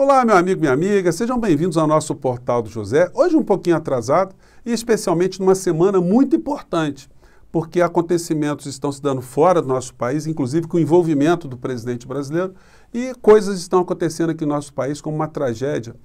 Olá, meu amigo, minha amiga, sejam bem-vindos ao nosso Portal do José. Hoje um pouquinho atrasado e especialmente numa semana muito importante, porque acontecimentos estão se dando fora do nosso país, inclusive com o envolvimento do presidente brasileiro, e coisas estão acontecendo aqui no nosso país como uma tragédia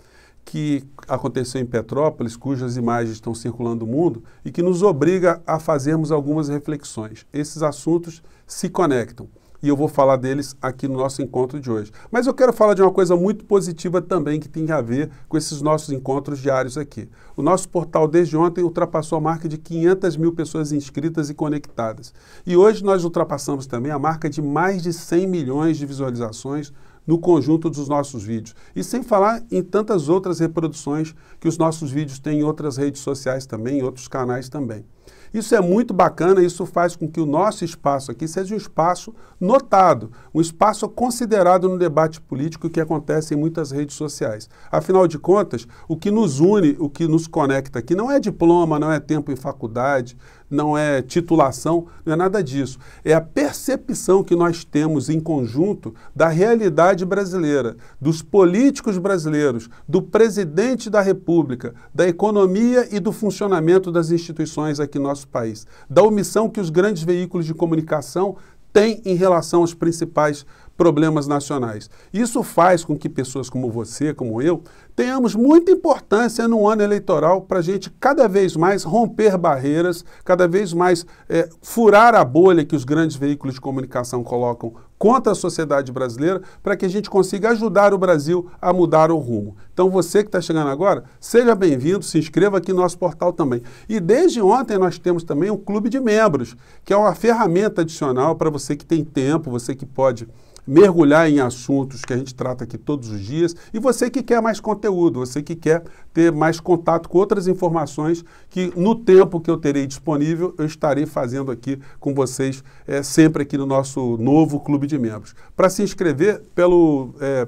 que aconteceu em Petrópolis, cujas imagens estão circulando o mundo e que nos obriga a fazermos algumas reflexões. Esses assuntos se conectam e eu vou falar deles aqui no nosso encontro de hoje. Mas eu quero falar de uma coisa muito positiva também que tem a ver com esses nossos encontros diários aqui. O nosso portal desde ontem ultrapassou a marca de 500 mil pessoas inscritas e conectadas. E hoje nós ultrapassamos também a marca de mais de 100 milhões de visualizações no conjunto dos nossos vídeos. E sem falar em tantas outras reproduções que os nossos vídeos têm em outras redes sociais também, em outros canais também. Isso é muito bacana, isso faz com que o nosso espaço aqui seja um espaço notado, um espaço considerado no debate político que acontece em muitas redes sociais. Afinal de contas, o que nos une, o que nos conecta aqui não é diploma, não é tempo em faculdade, não é titulação, não é nada disso. É a percepção que nós temos em conjunto da realidade brasileira, dos políticos brasileiros, do presidente da República, da economia e do funcionamento das instituições aqui no nosso país, da omissão que os grandes veículos de comunicação têm em relação aos principais problemas nacionais. Isso faz com que pessoas como você, como eu, tenhamos muita importância no ano eleitoral para a gente cada vez mais romper barreiras, cada vez mais é, furar a bolha que os grandes veículos de comunicação colocam contra a sociedade brasileira, para que a gente consiga ajudar o Brasil a mudar o rumo. Então você que está chegando agora, seja bem-vindo, se inscreva aqui no nosso portal também. E desde ontem nós temos também um clube de membros, que é uma ferramenta adicional para você que tem tempo, você que pode mergulhar em assuntos que a gente trata aqui todos os dias e você que quer mais conteúdo conteúdo, você que quer ter mais contato com outras informações que no tempo que eu terei disponível eu estarei fazendo aqui com vocês é, sempre aqui no nosso novo clube de membros. Para se inscrever pelo é,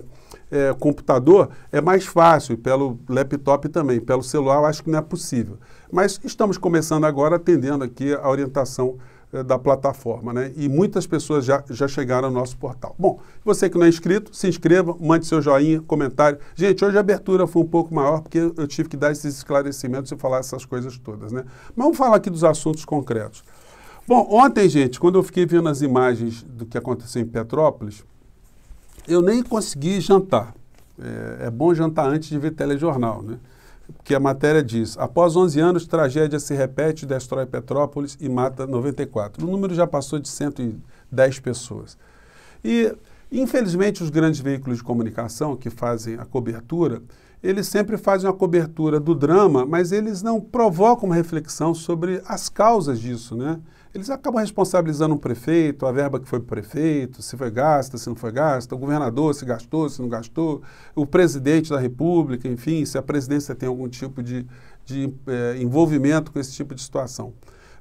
é, computador é mais fácil, pelo laptop também, pelo celular eu acho que não é possível. Mas estamos começando agora atendendo aqui a orientação eh, da plataforma, né? E muitas pessoas já, já chegaram ao nosso portal. Bom, você que não é inscrito, se inscreva, mande seu joinha, comentário. Gente, hoje a abertura foi um pouco maior porque eu tive que dar esses esclarecimentos e falar essas coisas todas, né? Mas vamos falar aqui dos assuntos concretos. Bom, ontem, gente, quando eu fiquei vendo as imagens do que aconteceu em Petrópolis, eu nem consegui jantar. É, é bom jantar antes de ver telejornal, né? que a matéria diz: após 11 anos, tragédia se repete, destrói Petrópolis e mata 94. O número já passou de 110 pessoas. E, infelizmente, os grandes veículos de comunicação que fazem a cobertura, eles sempre fazem a cobertura do drama, mas eles não provocam uma reflexão sobre as causas disso, né? eles acabam responsabilizando o prefeito, a verba que foi para o prefeito, se foi gasta, se não foi gasta, o governador se gastou, se não gastou, o presidente da república, enfim, se a presidência tem algum tipo de, de eh, envolvimento com esse tipo de situação.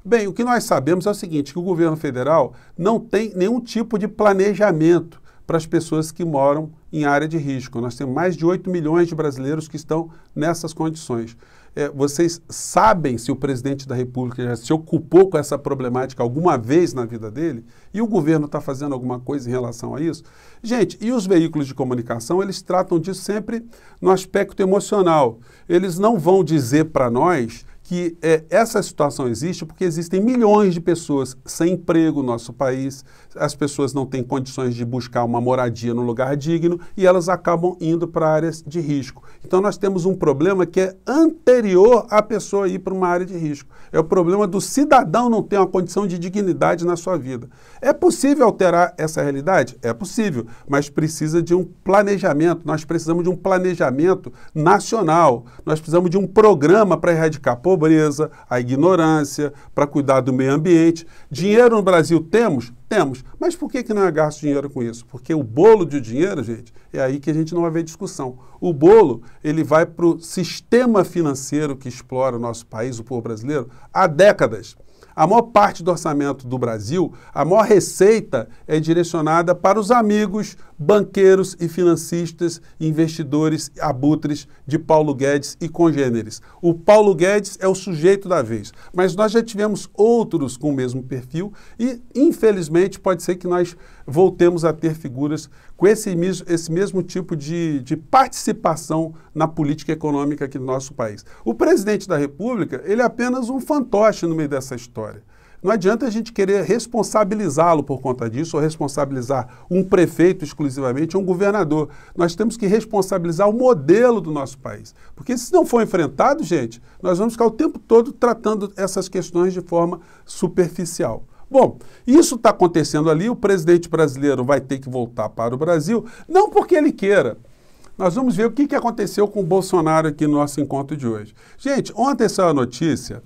Bem, o que nós sabemos é o seguinte, que o governo federal não tem nenhum tipo de planejamento para as pessoas que moram em área de risco. Nós temos mais de 8 milhões de brasileiros que estão nessas condições é, vocês sabem se o presidente da República já se ocupou com essa problemática alguma vez na vida dele? E o governo está fazendo alguma coisa em relação a isso? Gente, e os veículos de comunicação, eles tratam disso sempre no aspecto emocional. Eles não vão dizer para nós que é, essa situação existe porque existem milhões de pessoas sem emprego no nosso país, as pessoas não têm condições de buscar uma moradia num lugar digno e elas acabam indo para áreas de risco. Então nós temos um problema que é anterior à pessoa ir para uma área de risco. É o problema do cidadão não ter uma condição de dignidade na sua vida. É possível alterar essa realidade? É possível, mas precisa de um planejamento. Nós precisamos de um planejamento nacional. Nós precisamos de um programa para erradicar pobreza, a ignorância, para cuidar do meio ambiente. Dinheiro no Brasil temos? Temos. Mas por que, que não é gasto dinheiro com isso? Porque o bolo de dinheiro, gente, é aí que a gente não vai ver discussão. O bolo, ele vai para o sistema financeiro que explora o nosso país, o povo brasileiro, há décadas. A maior parte do orçamento do Brasil, a maior receita é direcionada para os amigos, banqueiros e financistas, investidores abutres de Paulo Guedes e congêneres. O Paulo Guedes é o sujeito da vez, mas nós já tivemos outros com o mesmo perfil e, infelizmente, pode ser que nós voltemos a ter figuras com esse mesmo, esse mesmo tipo de, de participação na política econômica aqui do nosso país. O presidente da República, ele é apenas um fantoche no meio dessa história. Não adianta a gente querer responsabilizá-lo por conta disso, ou responsabilizar um prefeito exclusivamente, ou um governador. Nós temos que responsabilizar o modelo do nosso país. Porque se não for enfrentado, gente, nós vamos ficar o tempo todo tratando essas questões de forma superficial. Bom, isso está acontecendo ali, o presidente brasileiro vai ter que voltar para o Brasil, não porque ele queira. Nós vamos ver o que aconteceu com o Bolsonaro aqui no nosso encontro de hoje. Gente, ontem saiu a notícia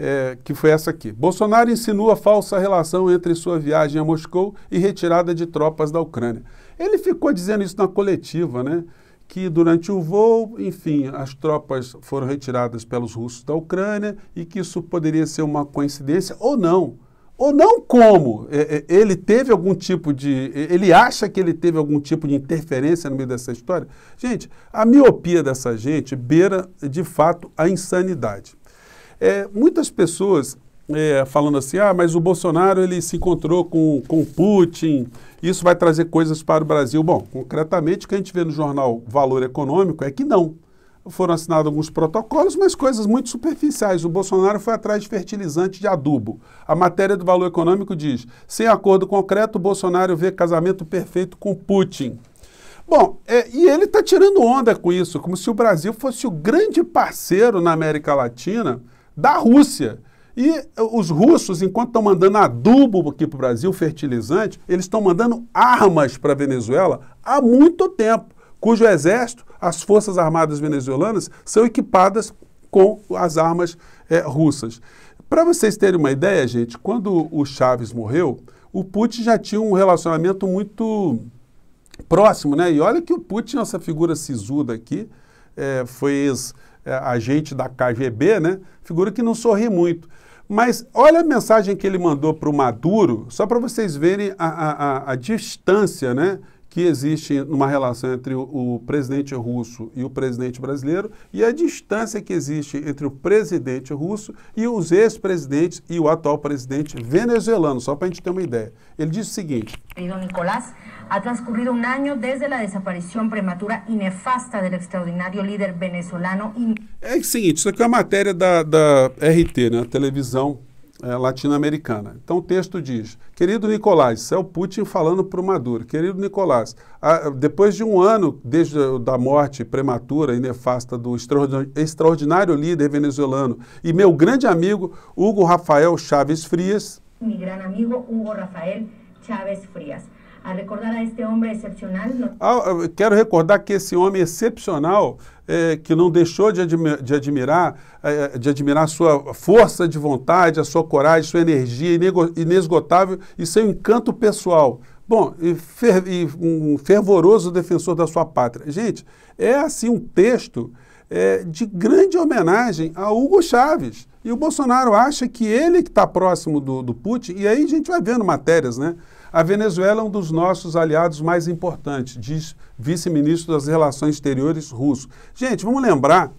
é, que foi essa aqui. Bolsonaro insinua falsa relação entre sua viagem a Moscou e retirada de tropas da Ucrânia. Ele ficou dizendo isso na coletiva, né? que durante o voo, enfim, as tropas foram retiradas pelos russos da Ucrânia e que isso poderia ser uma coincidência ou não. Ou não como? É, é, ele teve algum tipo de. Ele acha que ele teve algum tipo de interferência no meio dessa história? Gente, a miopia dessa gente beira, de fato, a insanidade. É, muitas pessoas é, falando assim, ah, mas o Bolsonaro ele se encontrou com, com Putin, isso vai trazer coisas para o Brasil. Bom, concretamente, o que a gente vê no jornal Valor Econômico é que não. Foram assinados alguns protocolos, mas coisas muito superficiais. O Bolsonaro foi atrás de fertilizante de adubo. A matéria do Valor Econômico diz: sem acordo concreto, Bolsonaro vê casamento perfeito com Putin. Bom, é, e ele está tirando onda com isso, como se o Brasil fosse o grande parceiro na América Latina da Rússia. E eh, os russos, enquanto estão mandando adubo aqui para o Brasil, fertilizante, eles estão mandando armas para a Venezuela há muito tempo, cujo exército, as forças armadas venezuelanas, são equipadas com as armas é, russas. Para vocês terem uma ideia, gente, quando o Chaves morreu, o Putin já tinha um relacionamento muito próximo, né? E olha que o Putin, essa figura sisuda aqui, é, foi ex é, agente da KGB, né? Figura que não sorri muito. Mas olha a mensagem que ele mandou para o Maduro, só para vocês verem a, a, a, a distância, né? que existe numa relação entre o, presidente russo e o presidente brasileiro e a distância que existe entre o presidente russo e os ex-presidentes e o atual presidente venezuelano, só para a gente ter uma ideia. Ele diz o seguinte: Nicolás, ha transcurrido um ano desde a desaparição prematura e nefasta do extraordinário líder venezuelano. É o seguinte: isso aqui é uma matéria da, da RT, né? televisão é, latino-americana. Então o texto diz: Querido Nicolás, isso é o Putin falando para o Maduro. Querido Nicolás, a, depois de um ano desde a, da morte prematura e nefasta do extraordinário, extraordinário líder venezuelano e meu grande amigo Hugo Rafael Chaves Frias. Meu grande amigo Hugo Rafael Chaves Frias a recordar a este homem excepcional? Ah, quero recordar que esse homem excepcional, é, que não deixou de, admi de admirar, é, de admirar sua força de vontade, a sua coragem, sua energia inesgotável e seu encanto pessoal. Bom, e, fer e um fervoroso defensor da sua pátria. Gente, é assim um texto é, de grande homenagem a Hugo Chávez. E o Bolsonaro acha que ele que está próximo do, do Putin, e aí a gente vai vendo matérias, né? A Venezuela é um dos nossos aliados mais importantes, diz vice-ministro das Relações Exteriores russo. Gente, vamos lembrar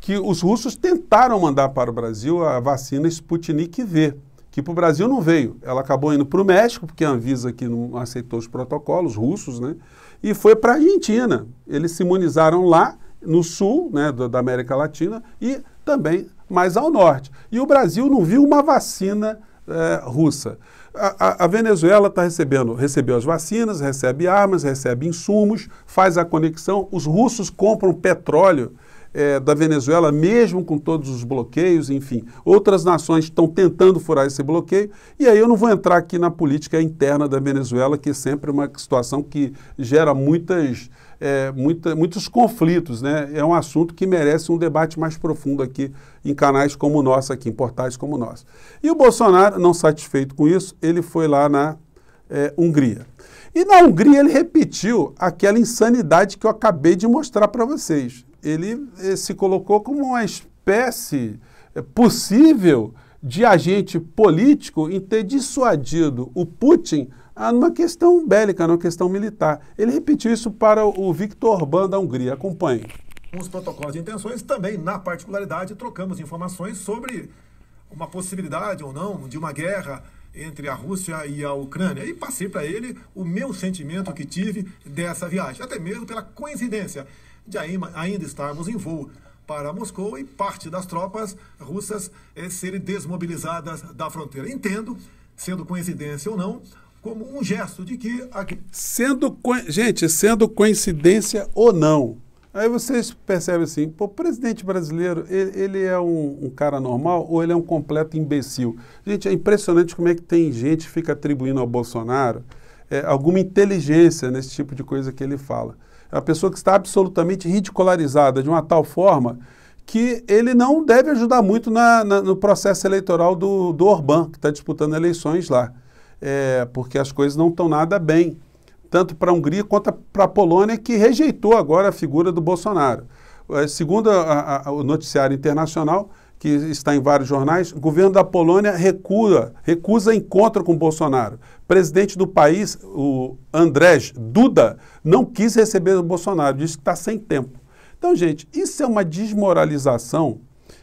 que os russos tentaram mandar para o Brasil a vacina Sputnik V, que para o Brasil não veio. Ela acabou indo para o México, porque a Anvisa aqui não aceitou os protocolos russos, né? E foi para a Argentina. Eles se imunizaram lá, no sul né, da América Latina e também mais ao norte. E o Brasil não viu uma vacina é, russa. A, a, Venezuela está recebendo, recebeu as vacinas, recebe armas, recebe insumos, faz a conexão. Os russos compram petróleo é, da Venezuela, mesmo com todos os bloqueios, enfim. Outras nações estão tentando furar esse bloqueio. E aí eu não vou entrar aqui na política interna da Venezuela, que é sempre uma situação que gera muitas é, muita, muitos conflitos. Né? É um assunto que merece um debate mais profundo aqui em canais como o nosso, aqui, em portais como o nosso. E o Bolsonaro, não satisfeito com isso, ele foi lá na é, Hungria. E na Hungria ele repetiu aquela insanidade que eu acabei de mostrar para vocês. Ele é, se colocou como uma espécie é, possível de agente político em ter dissuadido o Putin ah, numa questão bélica, numa questão militar. Ele repetiu isso para o Viktor Orbán da Hungria. Acompanhe. Os protocolos de intenções também, na particularidade, trocamos informações sobre uma possibilidade ou não de uma guerra entre a Rússia e a Ucrânia. E passei para ele o meu sentimento que tive dessa viagem, até mesmo pela coincidência de ainda estarmos em voo para Moscou e parte das tropas russas eh, serem desmobilizadas da fronteira. Entendo, sendo coincidência ou não, como um gesto de que. Sendo, gente, sendo coincidência ou não. Aí vocês percebem assim, pô, o presidente brasileiro, ele, ele é um, um, cara normal ou ele é um completo imbecil? Gente, é impressionante como é que tem gente que fica atribuindo ao Bolsonaro é, alguma inteligência nesse tipo de coisa que ele fala. É uma pessoa que está absolutamente ridicularizada de uma tal forma que ele não deve ajudar muito na, na, no processo eleitoral do, do Orbán, que está disputando eleições lá é, porque as coisas não estão nada bem, tanto para a Hungria quanto para a Polônia, que rejeitou agora a figura do Bolsonaro. É, segundo a, a, o noticiário internacional, que está em vários jornais, o governo da Polônia recua, recusa encontro com Bolsonaro. O presidente do país, o Andrés Duda, não quis receber o Bolsonaro, disse que está sem tempo. Então, gente, isso é uma desmoralização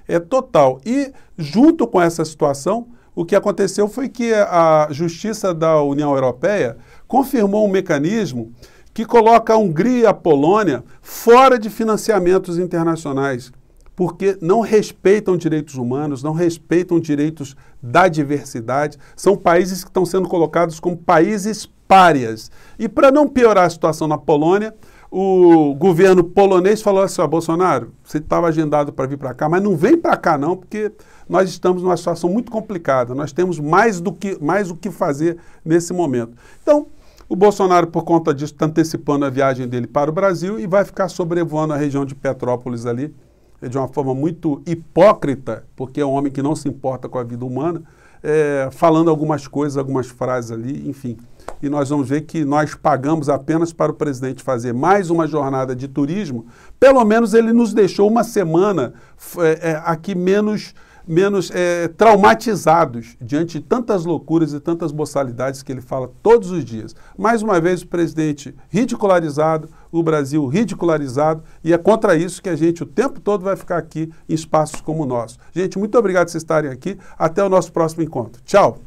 é total. E junto com essa situação, o que aconteceu foi que a Justiça da União Europeia confirmou um mecanismo que coloca a Hungria e a Polônia fora de financiamentos internacionais, porque não respeitam direitos humanos, não respeitam direitos da diversidade, são países que estão sendo colocados como países párias. E para não piorar a situação na Polônia, o governo polonês falou assim: ah, Bolsonaro, você estava agendado para vir para cá, mas não vem para cá não, porque nós estamos numa situação muito complicada. Nós temos mais do que mais o que fazer nesse momento. Então, o Bolsonaro, por conta disso, está antecipando a viagem dele para o Brasil e vai ficar sobrevoando a região de Petrópolis ali eh, de uma forma muito hipócrita, porque é um homem que não se importa com a vida humana, é, falando algumas coisas, algumas frases ali, enfim. E nós vamos ver que nós pagamos apenas para o presidente fazer mais uma jornada de turismo. Pelo menos ele nos deixou uma semana é, é, aqui menos menos é, traumatizados diante de tantas loucuras e tantas boçalidades que ele fala todos os dias. Mais uma vez, o presidente ridicularizado, o Brasil ridicularizado, e é contra isso que a gente o tempo todo vai ficar aqui em espaços como o nosso. Gente, muito obrigado por vocês estarem aqui. Até o nosso próximo encontro. Tchau!